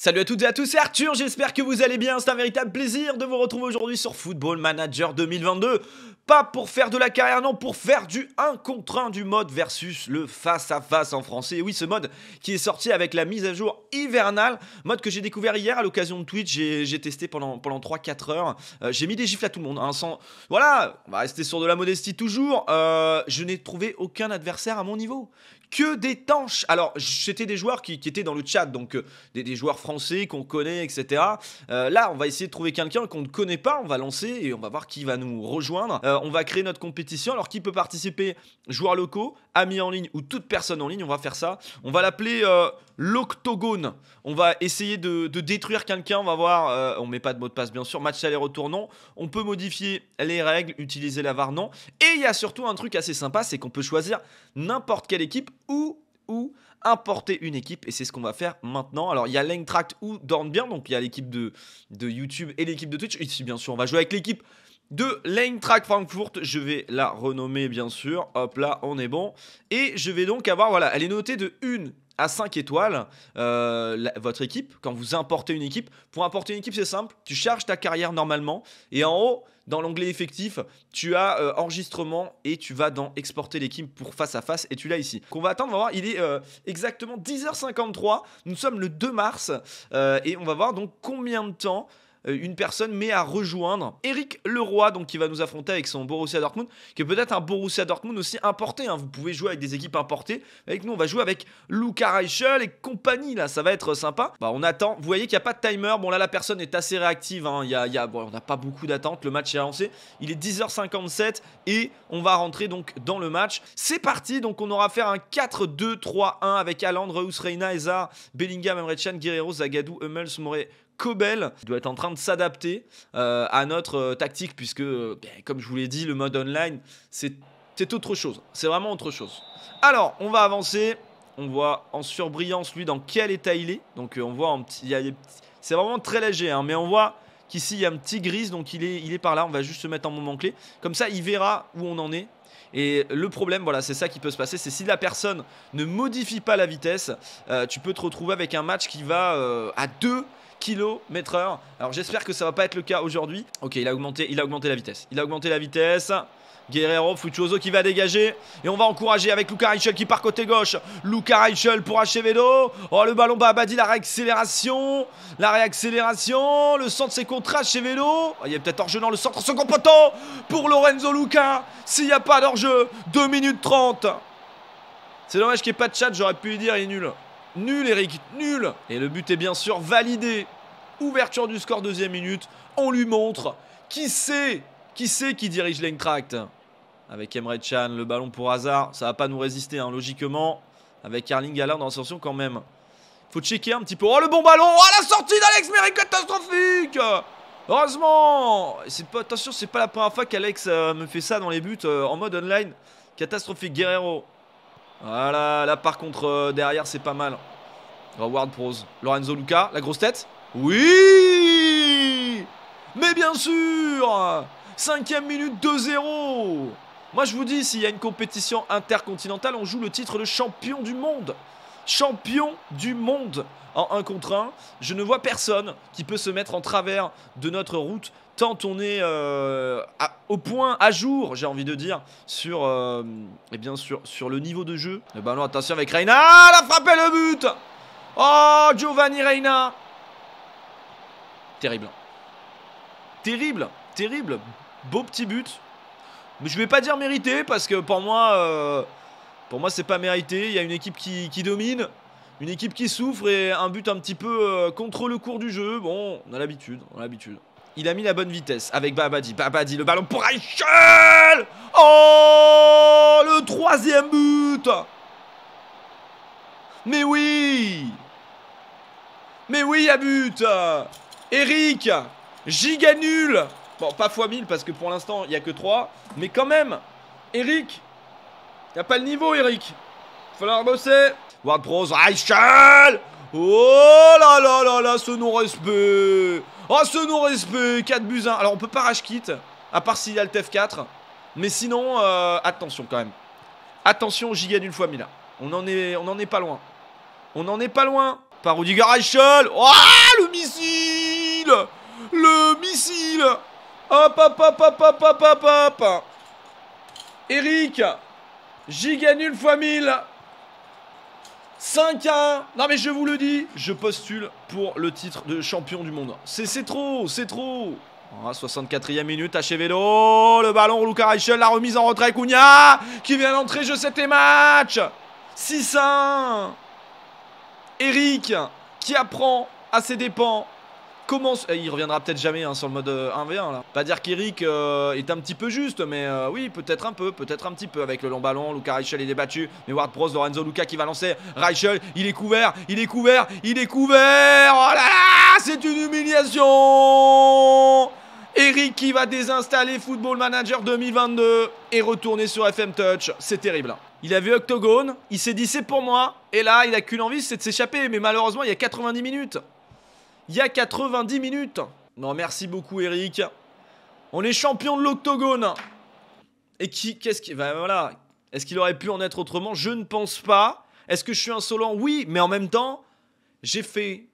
Salut à toutes et à tous, c'est Arthur, j'espère que vous allez bien, c'est un véritable plaisir de vous retrouver aujourd'hui sur Football Manager 2022. Pas pour faire de la carrière, non, pour faire du 1 contre 1 du mode versus le face-à-face en français. Et oui, ce mode qui est sorti avec la mise à jour hivernale, mode que j'ai découvert hier à l'occasion de Twitch, j'ai testé pendant, pendant 3-4 heures. Euh, j'ai mis des gifles à tout le monde, hein, Voilà, on va rester sur de la modestie toujours. Euh, je n'ai trouvé aucun adversaire à mon niveau. Que des tanches Alors, c'était des joueurs qui, étaient dans le chat, donc euh, des, des joueurs français français qu'on connaît, etc. Euh, là, on va essayer de trouver quelqu'un qu'on ne connaît pas, on va lancer et on va voir qui va nous rejoindre. Euh, on va créer notre compétition. Alors, qui peut participer Joueurs locaux, amis en ligne ou toute personne en ligne, on va faire ça. On va l'appeler euh, l'octogone. On va essayer de, détruire quelqu'un, on va voir. on met pas de mot de passe, bien sûr. Match aller-retour, non. On peut modifier les règles, utiliser la VAR, non. Et il y a surtout un truc assez sympa, c'est qu'on peut choisir n'importe quelle équipe ou ou importer une équipe et c'est ce qu'on va faire maintenant. Alors il y a Langtract ou Bien. donc il y a l'équipe de, de YouTube et l'équipe de Twitch. Ici bien sûr on va jouer avec l'équipe de Langtrack Frankfurt. Je vais la renommer bien sûr. Hop là, on est bon. Et je vais donc avoir, voilà, elle est notée de 1 à 5 étoiles euh, votre équipe, quand vous importez une équipe. Pour importer une équipe, c'est simple, tu charges ta carrière normalement et en haut, dans l'onglet effectif, tu as euh, enregistrement et tu vas dans exporter l'équipe pour face à face et tu l'as ici. Qu'on va attendre, on voir, il est euh, exactement 10h53, nous sommes le 2 mars et on va voir donc combien de temps euh, une personne, mais à rejoindre Eric Leroy, donc qui va nous affronter avec son Borussia Dortmund, qui est peut-être un Borussia Dortmund aussi importé. Hein. Vous pouvez jouer avec des équipes importées. Avec nous, on va jouer avec Luca Reichel et compagnie, là, ça va être sympa. Bah, on attend. Vous voyez qu'il n'y a pas de timer. Bon, là, la personne est assez réactive. Hein. Il y a, Bon, on n'a pas beaucoup d'attente. Le match est lancé. Il est 10h57 et on va rentrer donc dans le match. C'est parti. Donc, on aura à faire un 4-2-3-1 avec Alain, Reus, Reina, Ezar, Bellingham, Emre Guerrero, Zagadou, Hummels, Moret Cobel doit être en train de s'adapter euh, à notre euh, tactique, puisque, euh, ben, comme je vous l'ai dit, le mode online, c'est autre chose. C'est vraiment autre chose. Alors, on va avancer. On voit en surbrillance, lui, dans quel état il est. Donc, on voit petit... C'est vraiment très léger, hein, mais on voit qu'ici, il y a un petit gris, donc il est, il est par là. On va juste se mettre en moment clé. Comme ça, il verra où on en est. Et le problème, voilà, c'est ça qui peut se passer, c'est si la personne ne modifie pas la vitesse, tu peux te retrouver avec un match qui va à 2 kilomètre heure. Alors j'espère que ça va pas être le cas aujourd'hui. Ok, il a augmenté, il a augmenté la vitesse. Il a augmenté la vitesse. Guerrero, Fuchoso qui va dégager. Et on va encourager avec Luca Reichel qui part côté gauche. Luca Reichel pour Achevedo. Oh, le ballon bat Abadi, la réaccélération. La réaccélération. Le centre, c'est contre Achevedo. Oh, il y a peut-être hors-jeu dans le centre. Second poteau pour Lorenzo Luca. S'il n'y a pas d'hors-jeu, 2 minutes 30. C'est dommage qu'il n'y ait pas de chat, j'aurais pu lui dire, il est nul. Nul, Eric, nul Et le but est bien sûr validé. Ouverture du score, deuxième minute. On lui montre. Qui c'est, Qui c'est qui dirige l'entracte, Avec Emre Chan, le ballon pour hasard, Ça va pas nous résister, hein, logiquement. Avec Erling Haaland dans l'ascension quand même. Faut checker un petit peu. Oh, le bon ballon oh la sortie d'Alex Méré, catastrophique Heureusement pas, Attention, c'est pas la première fois qu'Alex euh, me fait ça dans les buts euh, en mode online. Catastrophique, Guerrero. Voilà, là par contre, euh, derrière, c'est pas mal. Reward Prose. Lorenzo Luca, la grosse tête. Oui Mais bien sûr Cinquième minute 2-0 Moi je vous dis, s'il y a une compétition intercontinentale, on joue le titre de champion du monde champion du monde en 1 contre 1. Je ne vois personne qui peut se mettre en travers de notre route tant on est euh, au point, à jour, j'ai envie de dire, sur, euh, eh bien sur le niveau de jeu. Le eh ballon, ben attention avec Reina. Ah, la frappe le but Oh, Giovanni Reina Terrible. Terrible, terrible. Beau petit but. Mais je ne vais pas dire mérité parce que pour moi, euh, pour moi, c'est pas mérité. Il y a une équipe qui, domine, une équipe qui souffre et un but un petit peu euh, contre le cours du jeu. Bon, on a l'habitude, on a l'habitude. Il a mis la bonne vitesse avec Babadi. Babadi, le ballon pour Eichel Oh Le troisième but Mais oui Mais oui, il y a but Eric Giga nul Bon, pas fois 1000 parce que pour l'instant, il n'y a que 3. Mais quand même, Eric, Y'a pas le niveau, Eric. Falloir bosser. Ward Bros. Reichel Oh là là là là, ce non-respect Oh, ce non-respect 4 buts 1. Alors, on peut pas rage kit. à part s'il y a le TF4. Mais sinon, euh, attention quand même. Attention, j'y gagne une fois Mila. On en est, on en est pas loin. On en est pas loin. Par Reichel Oh, le missile Le missile Hop, hop, hop, hop, hop, hop, hop, hop Eric gagne une fois 1000 5 1 Non mais je vous le dis, je postule pour le titre de champion du monde. C'est trop, c'est trop 64e ah, minute, Achevedo, le ballon, Luca Reichel, la remise en retrait, Cunha, qui vient d'entrer, je sais tes matchs 6 1 Eric, qui apprend à ses dépens il reviendra peut-être jamais hein, sur le mode 1v1 euh, Pas dire qu'Eric euh, est un petit peu juste, mais euh, oui, peut-être un peu, peut-être un petit peu avec le long ballon. Luca Reichel est débattu, mais Ward Bros, Lorenzo Luca qui va lancer. Reichel, il est couvert, il est couvert, il est couvert. Oh là là, c'est une humiliation. Eric qui va désinstaller Football Manager 2022 et retourner sur FM Touch. C'est terrible. Hein. Il a vu Octogone, il s'est dit c'est pour moi, et là il a qu'une envie, c'est de s'échapper, mais malheureusement il y a 90 minutes il y a 90 minutes. Non, merci beaucoup, Eric. On est champion de l'octogone. Et qui, qu'est-ce qui, ben voilà. Est-ce qu'il aurait pu en être autrement Je ne pense pas. Est-ce que je suis insolent Oui, mais en même temps, j'ai fait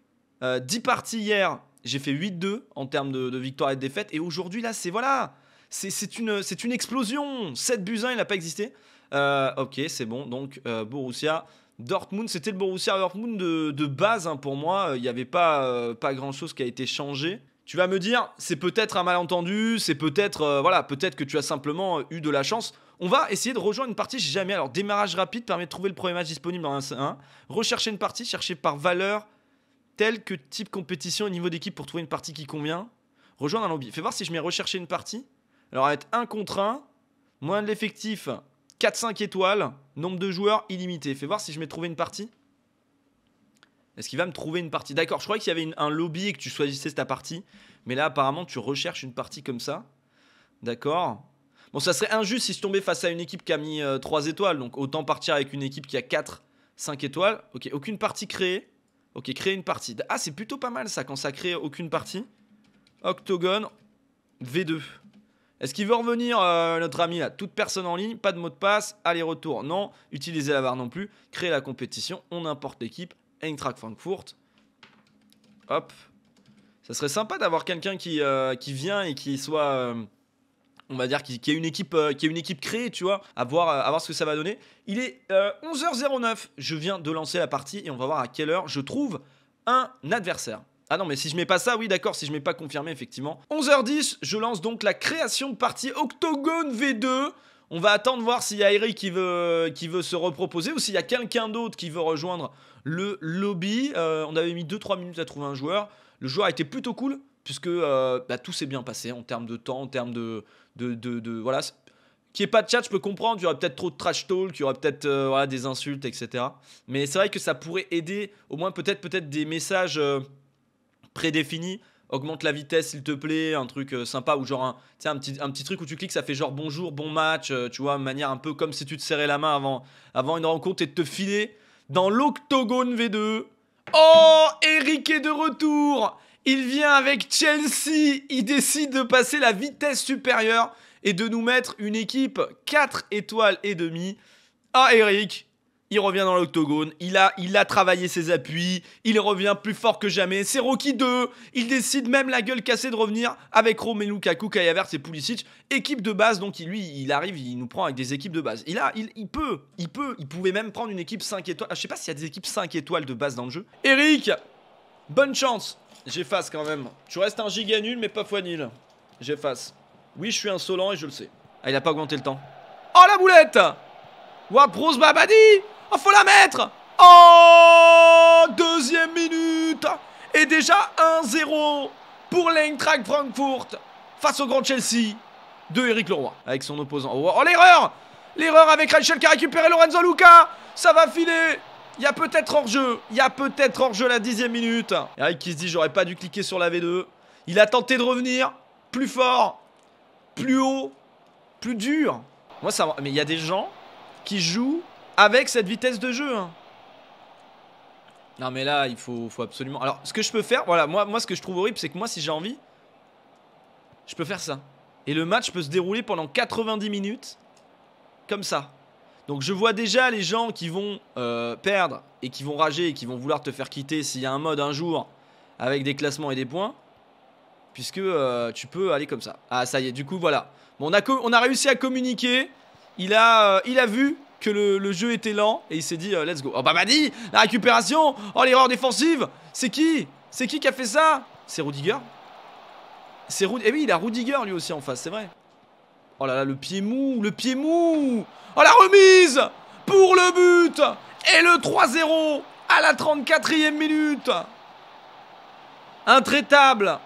10 euh, parties hier. J'ai fait 8-2 en termes de, victoire et de défaite. Et aujourd'hui, là, c'est voilà. C'est une, une explosion. 7 buts 1, il n'a pas existé. Euh, ok, c'est bon. Donc, euh, Borussia Dortmund, c'était le Borussia Dortmund de, base hein, pour moi. Il n'y avait pas, euh, pas grand-chose qui a été changé. Tu vas me dire, c'est peut-être un malentendu, c'est peut-être euh, voilà, peut-être que tu as simplement euh, eu de la chance. On va essayer de rejoindre une partie si jamais. Alors démarrage rapide permet de trouver le premier match disponible en 1-1. Rechercher une partie, chercher par valeur, tel que type compétition et niveau d'équipe pour trouver une partie qui convient. Rejoindre un lobby. Fais voir si je mets rechercher une partie. Alors être un contre 1, moins de l'effectif, 4-5 étoiles, nombre de joueurs illimité. Fais voir si je mets trouvé une partie. Est-ce qu'il va me trouver une partie D'accord, je croyais qu'il y avait un lobby et que tu choisissais ta partie. Mais là, apparemment, tu recherches une partie comme ça. D'accord Bon, ça serait injuste si je tombais face à une équipe qui a mis 3 euh, étoiles. Donc, autant partir avec une équipe qui a 4, 5 étoiles. Ok, aucune partie créée. Ok, créer une partie. Ah, c'est plutôt pas mal ça quand ça crée aucune partie. Octogone V2. Est-ce qu'il veut revenir, euh, notre ami là Toute personne en ligne, pas de mot de passe, aller-retour, non. Utilisez la barre non plus. Créer la compétition, on importe l'équipe, Eintracht Frankfurt. Hop. Ça serait sympa d'avoir quelqu'un qui, euh, qui vient et qui soit. Euh, on va dire qui, une équipe qui une équipe créée tu vois à à voir ce que ça va donner il est 11h09 je viens de lancer la partie et on va voir à quelle heure je trouve un adversaire ah non, mais si je mets pas ça, oui, d'accord, si je mets pas confirmé, effectivement. 11h10, je lance donc la création de partie Octogone V2. On va attendre voir s'il y a Eric qui veut, qui veut se reproposer ou s'il y a quelqu'un d'autre qui veut rejoindre le lobby. Euh, on avait mis 2-3 minutes à trouver un joueur. Le joueur a été plutôt cool puisque euh, bah, tout s'est bien passé en termes de temps, en termes de... de, voilà. Qu'il n'y ait pas de chat, je peux comprendre. Il y aurait peut-être trop de trash talk, il y aurait peut-être euh, des insultes, etc. Mais c'est vrai que ça pourrait aider au moins peut-être peut-être des messages prédéfini. Augmente la vitesse, s'il te plaît, un truc euh, sympa ou genre un, un, petit, un petit truc où tu cliques, ça fait genre bonjour, bon match, euh, tu vois, manière un peu comme si tu te serrais la main avant, avant une rencontre et de te filer dans l'octogone V2. Oh, Eric est de retour Il vient avec Chelsea Il décide de passer la vitesse supérieure et de nous mettre une équipe 4 étoiles et demi Ah, Eric, il revient dans l'octogone, il a, il a travaillé ses appuis, il revient plus fort que jamais, c'est Rocky 2, il décide même la gueule cassée de revenir avec Romelu Lukaku, Kayavert et Pulisic, équipe de base, donc il, lui, il arrive, il nous prend avec des équipes de base. Il a, il, peut, il peut, il pouvait même prendre une équipe 5 étoiles, ah, je sais pas s'il y a des équipes 5 étoiles de base dans le jeu. Eric, bonne chance, j'efface quand même, tu restes un giga nul mais pas fois nul, j'efface. Oui, je suis insolent et je le sais. Ah, il a pas augmenté le temps. Oh la boulette Wapros Babadi Oh, faut la mettre Oh Deuxième minute Et déjà 1-0 pour l'Eintracht Frankfurt face au grand Chelsea de Eric Leroy avec son opposant. Oh, oh, l'erreur L'erreur avec Rachel qui a récupéré Lorenzo Luca Ça va filer il y a peut-être hors-jeu. Il y a peut-être hors-jeu la dixième minute. Eric qui se dit j'aurais pas dû cliquer sur la V2. Il a tenté de revenir. Plus fort. Plus haut. Plus dur. Moi ça... Mais il y a des gens qui jouent avec cette vitesse de jeu. Hein. Non mais là, il faut, absolument... Alors, ce que je peux faire, voilà, moi, moi ce que je trouve horrible, c'est que moi, si j'ai envie, je peux faire ça. Et le match peut se dérouler pendant 90 minutes, comme ça. Donc je vois déjà les gens qui vont euh, perdre et qui vont rager et qui vont vouloir te faire quitter s'il y a un mode un jour avec des classements et des points. Puisque euh, tu peux aller comme ça. Ah ça y est, du coup voilà. Bon, on a, on a réussi à communiquer. Il a, euh, il a vu que le, jeu était lent et il s'est dit euh, let's go. Oh bah dit la récupération, oh l'erreur défensive, c'est qui C'est qui qui a fait ça C'est Rudiger C'est Rudiger, eh oui il a Rudiger lui aussi en face, c'est vrai. Oh là là, le pied mou, le pied mou Oh la remise pour le but Et le 3-0 à la 34e minute Intraitable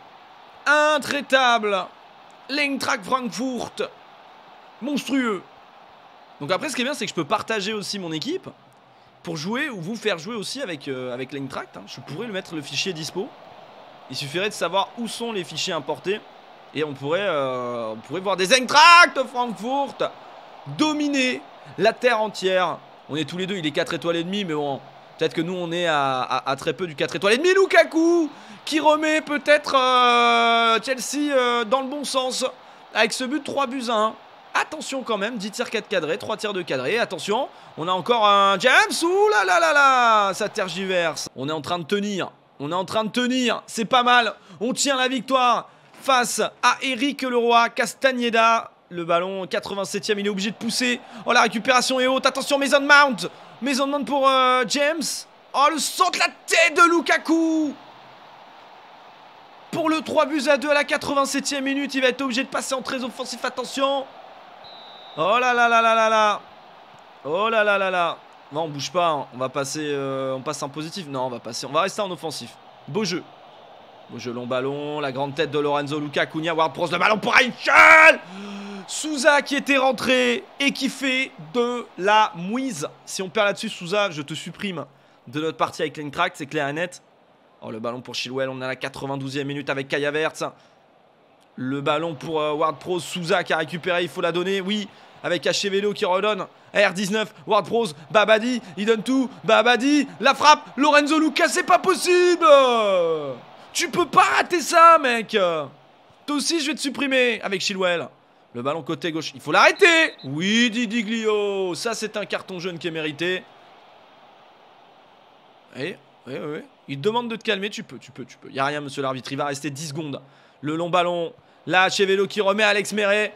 Intraitable Lengtrak Frankfurt Monstrueux donc après, ce qui est bien, c'est que je peux partager aussi mon équipe pour jouer ou vous faire jouer aussi avec, l'Entract. Euh, avec hein. Je pourrais lui mettre le fichier dispo. Il suffirait de savoir où sont les fichiers importés. Et on pourrait, euh, on pourrait voir des Eintracht Francfort dominer la terre entière. On est tous les deux, il est 4 étoiles et demi mais bon, peut-être que nous on est à, très peu du 4 étoiles et demi Lukaku qui remet peut-être euh, Chelsea dans le bon sens avec ce but 3 buts à 1. Attention quand même, 10 tirs 4 cadrés, 3 tirs de cadrés. Attention, on a encore un James. Ouh là là là là Ça tergiverse. On est en train de tenir. On est en train de tenir. C'est pas mal. On tient la victoire face à Eric Leroy Castagneda. Le ballon 87 ème il est obligé de pousser. Oh la récupération est haute. Attention Maison Mount. Maison Mount pour euh, James. Oh le saut de la tête de Lukaku pour le 3 buts à 2 à la 87e minute, il va être obligé de passer en très offensif, attention Oh là là là là là là Oh là là là là Non, on bouge pas. Hein. On va passer. Euh, on passe en positif. Non, on va passer. On va rester en offensif. Beau jeu. Beau jeu, long ballon. La grande tête de Lorenzo Luca. Cunha, Ward pros Le ballon pour Rachel Souza qui était rentré et qui fait de la mouise. Si on perd là-dessus, Souza, je te supprime de notre partie avec Track, C'est clair et net. Oh, le ballon pour Chilwell. On est à la 92e minute avec Kaya Le ballon pour euh, Ward Pro, Souza qui a récupéré. Il faut la donner. Oui avec Vélo qui redonne. R19, Ward Pros. Babadi, il donne tout. Babadi, la frappe, Lorenzo Lucas, c'est pas possible Tu peux pas rater ça, mec Toi aussi, je vais te supprimer avec Chilwell. Le ballon côté gauche, il faut l'arrêter Oui, Didi Glio Ça, c'est un carton jaune qui est mérité. Et, oui, oui, Il demande de te calmer, tu peux, tu peux, tu peux. Il a rien, monsieur l'arbitre, il va rester 10 secondes. Le long ballon, là, Vélo qui remet Alex Meret.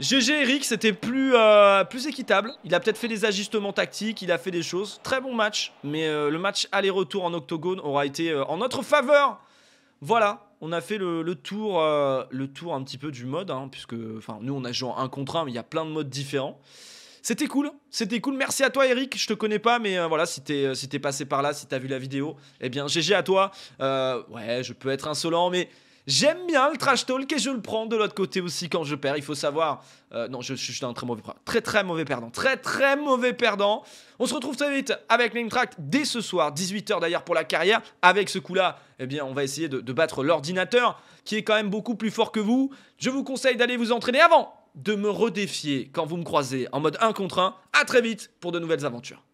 GG Eric, c'était plus, euh, plus équitable. Il a peut-être fait des ajustements tactiques, il a fait des choses. Très bon match, mais euh, le match aller-retour en octogone aura été euh, en notre faveur. Voilà, on a fait le, tour, le tour un petit peu du mode, hein, puisque nous on a joué en 1 contre 1, mais il y a plein de modes différents. C'était cool, c'était cool. Merci à toi Eric, je te connais pas, mais voilà, si t'es passé par là, si t'as vu la vidéo, eh bien GG à toi. ouais, je peux être insolent, mais J'aime bien le trash talk et je le prends de l'autre côté aussi quand je perds. Il faut savoir. Euh, non, je, suis un très mauvais perdant. Très très mauvais perdant. Très très mauvais perdant. On se retrouve très vite avec track dès ce soir, 18h d'ailleurs pour la carrière. Avec ce coup-là, eh bien, on va essayer de, battre l'ordinateur qui est quand même beaucoup plus fort que vous. Je vous conseille d'aller vous entraîner avant de me redéfier quand vous me croisez en mode 1 contre 1. À très vite pour de nouvelles aventures.